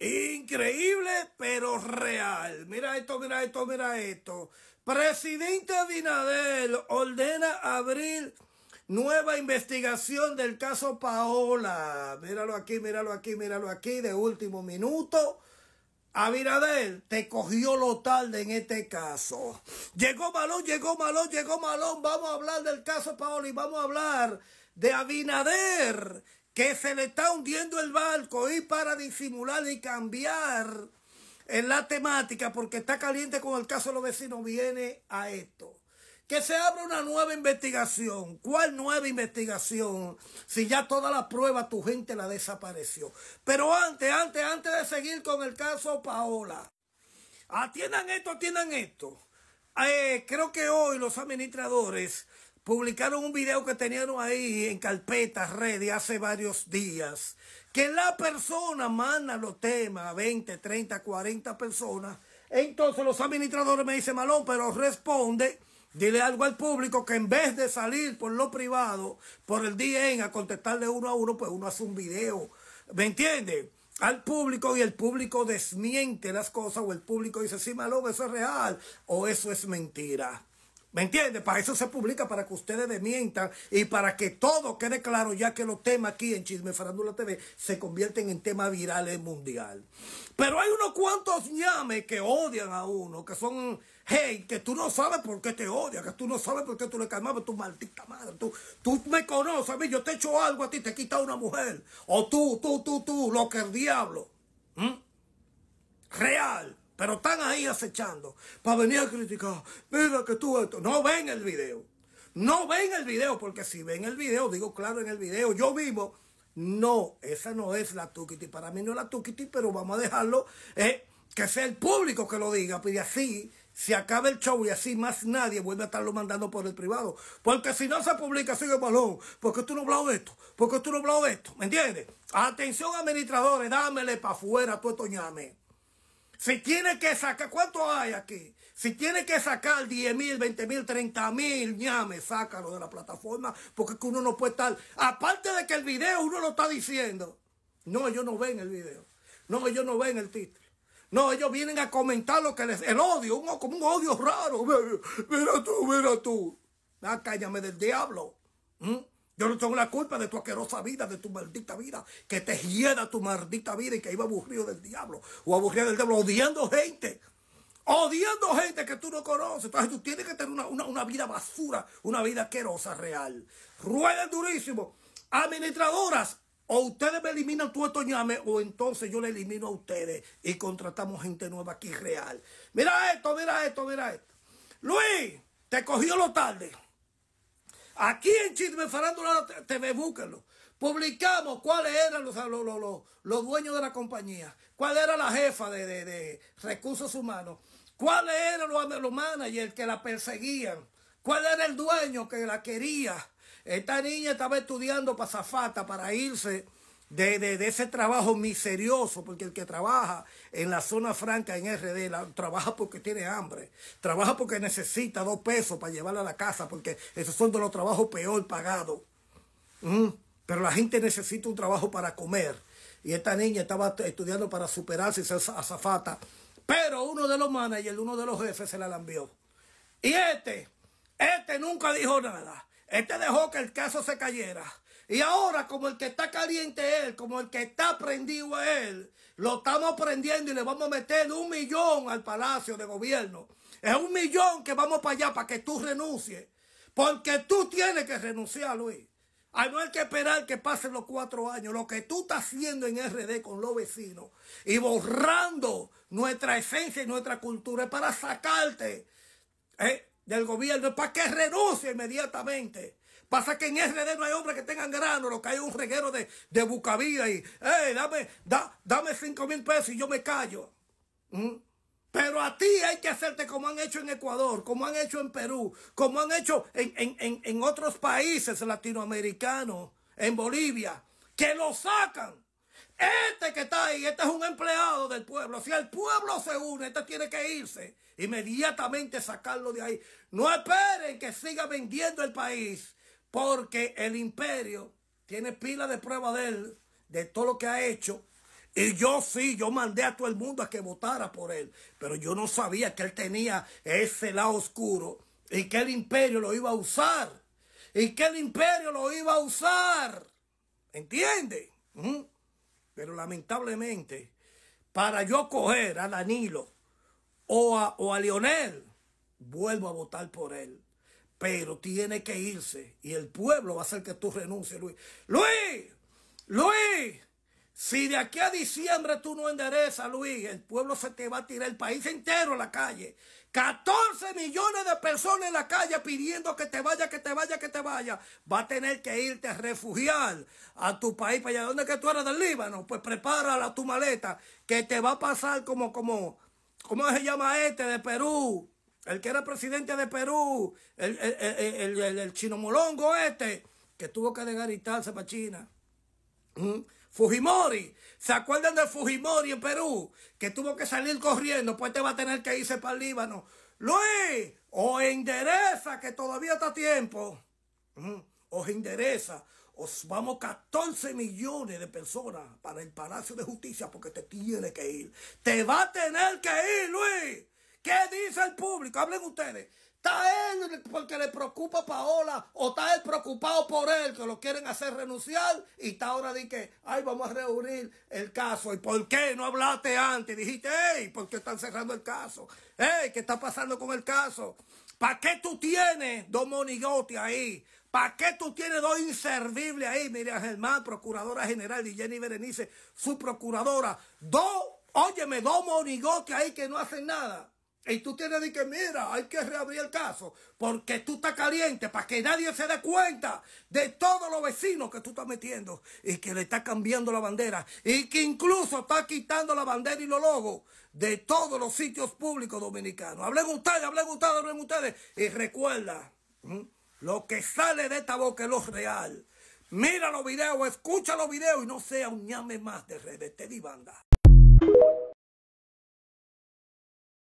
Increíble, pero real. Mira esto, mira esto, mira esto... Presidente Abinader ordena abrir nueva investigación del caso Paola. Míralo aquí, míralo aquí, míralo aquí, de último minuto. Abinader te cogió lo tarde en este caso. Llegó Malón, llegó Malón, llegó Malón. Vamos a hablar del caso Paola y vamos a hablar de Abinader que se le está hundiendo el barco y para disimular y cambiar en la temática, porque está caliente con el caso de los vecinos, viene a esto. Que se abra una nueva investigación. ¿Cuál nueva investigación? Si ya toda la prueba tu gente la desapareció. Pero antes, antes, antes de seguir con el caso Paola. Atiendan esto, atiendan esto. Eh, creo que hoy los administradores publicaron un video que tenían ahí en carpetas redes hace varios días, que la persona manda los temas a 20, 30, 40 personas. Entonces los administradores me dicen, Malón, pero responde, dile algo al público que en vez de salir por lo privado, por el DN a contestarle uno a uno, pues uno hace un video. ¿Me entiende? al público y el público desmiente las cosas o el público dice, sí, Malón, eso es real o eso es mentira. ¿Me entiende? Para eso se publica, para que ustedes desmientan y para que todo quede claro, ya que los temas aquí en Chisme Farándula TV se convierten en temas virales mundial. Pero hay unos cuantos ñames que odian a uno, que son, hey, que tú no sabes por qué te odia que tú no sabes por qué tú le calmabas, tu maldita madre, tú, tú me conoces a mí, yo te hecho algo a ti, te he quitado una mujer. O tú, tú, tú, tú, lo que el diablo. Real. Pero están ahí acechando para venir a criticar. Mira que tú esto. No ven el video. No ven el video, porque si ven el video, digo claro en el video, yo vivo. No, esa no es la Tukiti. Para mí no es la Tukiti, pero vamos a dejarlo eh, que sea el público que lo diga. Pues, y así se acaba el show y así más nadie vuelve a estarlo mandando por el privado. Porque si no se publica, sigue el balón. Porque tú no hablas de esto? ¿Por qué tú no hablas de esto? ¿Me entiendes? Atención administradores, dámele para afuera tú toñame. Si tiene que sacar, ¿cuánto hay aquí? Si tiene que sacar 10 mil, 20 mil, 30 mil, ñame, sácalo de la plataforma, porque uno no puede estar. Aparte de que el video uno lo está diciendo. No, ellos no ven el video. No, ellos no ven el título. No, ellos vienen a comentar lo que les. El odio, un, como un odio raro. Mira, tú, mira tú. Ah, cállame del diablo. ¿Mm? Yo no tengo la culpa de tu asquerosa vida, de tu maldita vida, que te hieda tu maldita vida y que iba aburrido del diablo o aburrido del diablo, odiando gente, odiando gente que tú no conoces. Entonces tú tienes que tener una, vida basura, una vida asquerosa real. Rueden durísimo. Administradoras, o ustedes me eliminan tu estoñame, ñame, o entonces yo le elimino a ustedes y contratamos gente nueva aquí real. Mira esto, mira esto, mira esto. Luis, te cogió lo tarde. Aquí en Chisme Farándula TV, búsquenlo. Publicamos cuáles eran los, los, dueños de la compañía, cuál era la jefa de, de, de recursos humanos, cuáles eran los, los managers que la perseguían, cuál era el dueño que la quería. Esta niña estaba estudiando para zafata, para irse de, ese trabajo miserioso, porque el que trabaja en la zona franca en RD trabaja porque tiene hambre, trabaja porque necesita dos pesos para llevarla a la casa, porque esos son de los trabajos peor pagados. Pero la gente necesita un trabajo para comer. Y esta niña estaba estudiando para superarse y ser azafata. Pero uno de los managers, uno de los jefes se la lambió. Y este, este nunca dijo nada. Este dejó que el caso se cayera. Y ahora, como el que está caliente él, como el que está prendido él, lo estamos prendiendo y le vamos a meter un millón al palacio de gobierno. Es un millón que vamos para allá para que tú renuncies. Porque tú tienes que renunciar, Luis. no hay que esperar que pasen los cuatro años. Lo que tú estás haciendo en RD con los vecinos y borrando nuestra esencia y nuestra cultura es para sacarte eh, del gobierno, para que renuncie inmediatamente. Pasa que en RD no hay hombres que tengan grano, lo que hay un reguero de, de y, dame, da, dame 5 mil pesos y yo me callo. ¿Mm? Pero a ti hay que hacerte como han hecho en Ecuador, como han hecho en Perú, como han hecho en, en, en, en otros países latinoamericanos, en Bolivia, que lo sacan. Este que está ahí, este es un empleado del pueblo. Si el pueblo se une, este tiene que irse. Inmediatamente sacarlo de ahí. No esperen que siga vendiendo el país porque el imperio tiene pila de prueba de él, de todo lo que ha hecho. Y yo sí, yo mandé a todo el mundo a que votara por él. Pero yo no sabía que él tenía ese lado oscuro y que el imperio lo iba a usar. Y que el imperio lo iba a usar. ¿Entiende? Pero lamentablemente, para yo coger a Danilo o o a Lionel, vuelvo a votar por él pero tiene que irse. Y el pueblo va a hacer que tú renuncies, Luis. Luis, Luis, si de aquí a diciembre tú no enderezas, Luis, el pueblo se te va a tirar el país entero a la calle. 14 millones de personas en la calle pidiendo que te vaya, que te vaya, que te vaya. Va a tener que irte a refugiar a tu país para allá. ¿Dónde que tú eres del Líbano? Pues prepara tu maleta que te va a pasar como, como, ¿cómo se llama este de Perú? el que era presidente de Perú, el, chinomolongo chino molongo este, que tuvo que degaritarse para China. Fujimori, ¿se acuerdan de Fujimori en Perú? Que tuvo que salir corriendo, pues te va a tener que irse para el Líbano. Luis, o endereza, que todavía está a tiempo. O Os endereza. Os vamos 14 millones de personas para el Palacio de Justicia porque te tiene que ir. Te va a tener que ir, Luis. ¿Qué dice el público? Hablen ustedes. ¿Está él porque le preocupa Paola o está él preocupado por él que lo quieren hacer renunciar? Y está ahora de que, ay, vamos a reunir el caso. ¿Y por qué no hablaste antes? Dijiste, hey, ¿por qué están cerrando el caso? Hey, ¿qué está pasando con el caso? ¿Para qué tú tienes dos monigotes ahí? ¿Para qué tú tienes dos inservibles ahí? Miriam Germán, procuradora general, y Jenny Berenice, su procuradora. Dos, óyeme, dos monigotes ahí que no hacen nada. Y tú tienes de que, mira, hay que reabrir el caso porque tú estás caliente para que nadie se dé cuenta de todos los vecinos que tú estás metiendo y que le estás cambiando la bandera y que incluso está quitando la bandera y los logos de todos los sitios públicos dominicanos. Hablen ustedes, hablen ustedes, hablen ustedes. Y recuerda, lo que sale de esta boca es lo real. Mira los videos, escucha los videos y no sea un ñame más de redes, te di banda.